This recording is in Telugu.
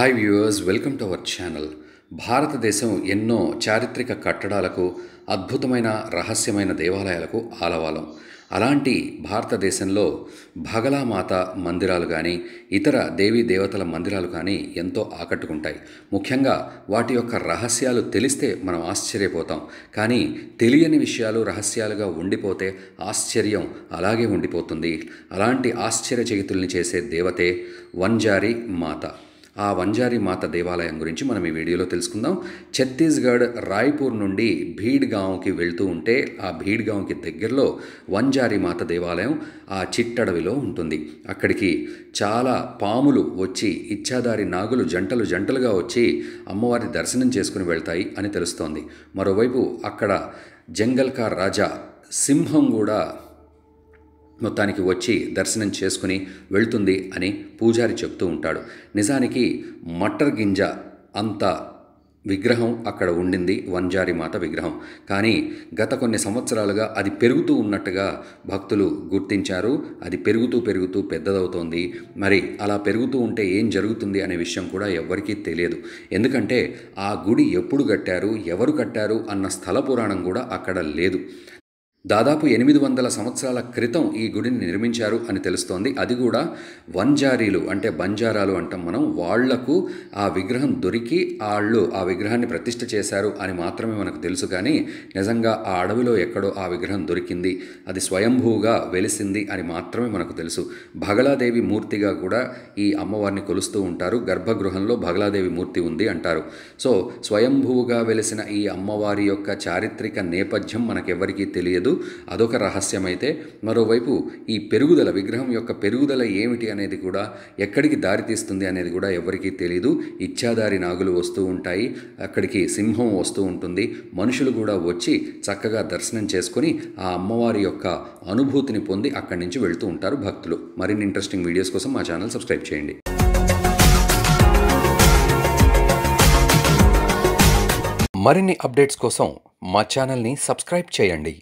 hi viewers welcome to our channel భారతదేశం ఎన్నో చారిత్రక కట్టడాలకు అద్భుతమైన రహస్యమైన దేవాలయాలకు ఆలవాలం అలాంటి భారతదేశంలో భగలామాత మందిరాలు కానీ ఇతర దేవీ దేవతల మందిరాలు కానీ ఎంతో ఆకట్టుకుంటాయి ముఖ్యంగా వాటి యొక్క రహస్యాలు తెలిస్తే మనం ఆశ్చర్యపోతాం కానీ తెలియని విషయాలు రహస్యాలుగా ఉండిపోతే ఆశ్చర్యం అలాగే ఉండిపోతుంది అలాంటి ఆశ్చర్యచకితుల్ని చేసే దేవతే వంజారి మాత ఆ వంజారి మాత దేవాలయం గురించి మనం ఈ వీడియోలో తెలుసుకుందాం ఛత్తీస్గఢ్ రాయ్పూర్ నుండి భీడ్గాంవ్కి వెళ్తూ ఉంటే ఆ భీడ్గాంవ్కి దగ్గరలో వంజారి మాత దేవాలయం ఆ చిట్టడవిలో ఉంటుంది అక్కడికి చాలా పాములు వచ్చి ఇచ్చాదారి నాగులు జంటలు జంటలుగా వచ్చి అమ్మవారి దర్శనం చేసుకుని వెళ్తాయి అని తెలుస్తోంది మరోవైపు అక్కడ జంగల్కార్ రాజా సింహం కూడా మొత్తానికి వచ్చి దర్శనం చేసుకుని వెళ్తుంది అని పూజారి చెప్తూ ఉంటాడు నిజానికి మటర్ గింజ అంత విగ్రహం అక్కడ ఉండింది వంజారి మాత విగ్రహం కానీ గత కొన్ని సంవత్సరాలుగా అది పెరుగుతూ ఉన్నట్టుగా భక్తులు గుర్తించారు అది పెరుగుతూ పెరుగుతూ పెద్దదవుతోంది మరి అలా పెరుగుతూ ఉంటే ఏం జరుగుతుంది అనే విషయం కూడా ఎవ్వరికీ తెలియదు ఎందుకంటే ఆ గుడి ఎప్పుడు కట్టారు ఎవరు కట్టారు అన్న స్థల పురాణం కూడా అక్కడ లేదు దాదాపు ఎనిమిది వందల సంవత్సరాల క్రితం ఈ గుడిని నిర్మించారు అని తెలుస్తోంది అది కూడా వంజారీలు అంటే బంజారాలు అంటాం మనం వాళ్లకు ఆ విగ్రహం దొరికి వాళ్ళు ఆ విగ్రహాన్ని ప్రతిష్ఠ చేశారు అని మాత్రమే మనకు తెలుసు కానీ నిజంగా ఆ అడవిలో ఎక్కడో ఆ విగ్రహం దొరికింది అది స్వయంభూగా వెలిసింది అని మాత్రమే మనకు తెలుసు భగలాదేవి మూర్తిగా కూడా ఈ అమ్మవారిని కొలుస్తూ ఉంటారు గర్భగృహంలో భగలాదేవి మూర్తి ఉంది అంటారు సో స్వయంభూగా వెలిసిన ఈ అమ్మవారి యొక్క చారిత్రక నేపథ్యం మనకెవరికీ తెలియదు లేదు అదొక రహస్యమైతే మరోవైపు ఈ పెరుగుదల విగ్రహం యొక్క పెరుగుదల ఏమిటి అనేది కూడా ఎక్కడికి దారితీస్తుంది అనేది కూడా ఎవరికీ తెలియదు ఇచ్చాదారి నాగులు వస్తూ ఉంటాయి అక్కడికి సింహం వస్తూ ఉంటుంది మనుషులు కూడా వచ్చి చక్కగా దర్శనం చేసుకొని ఆ అమ్మవారి యొక్క అనుభూతిని పొంది అక్కడి నుంచి వెళ్తూ ఉంటారు భక్తులు మరిన్ని ఇంట్రెస్టింగ్ వీడియోస్ కోసం మా ఛానల్ సబ్స్క్రైబ్ చేయండి మరిన్ని అప్డేట్స్ కోసం మా ఛానల్ని సబ్స్క్రైబ్ చేయండి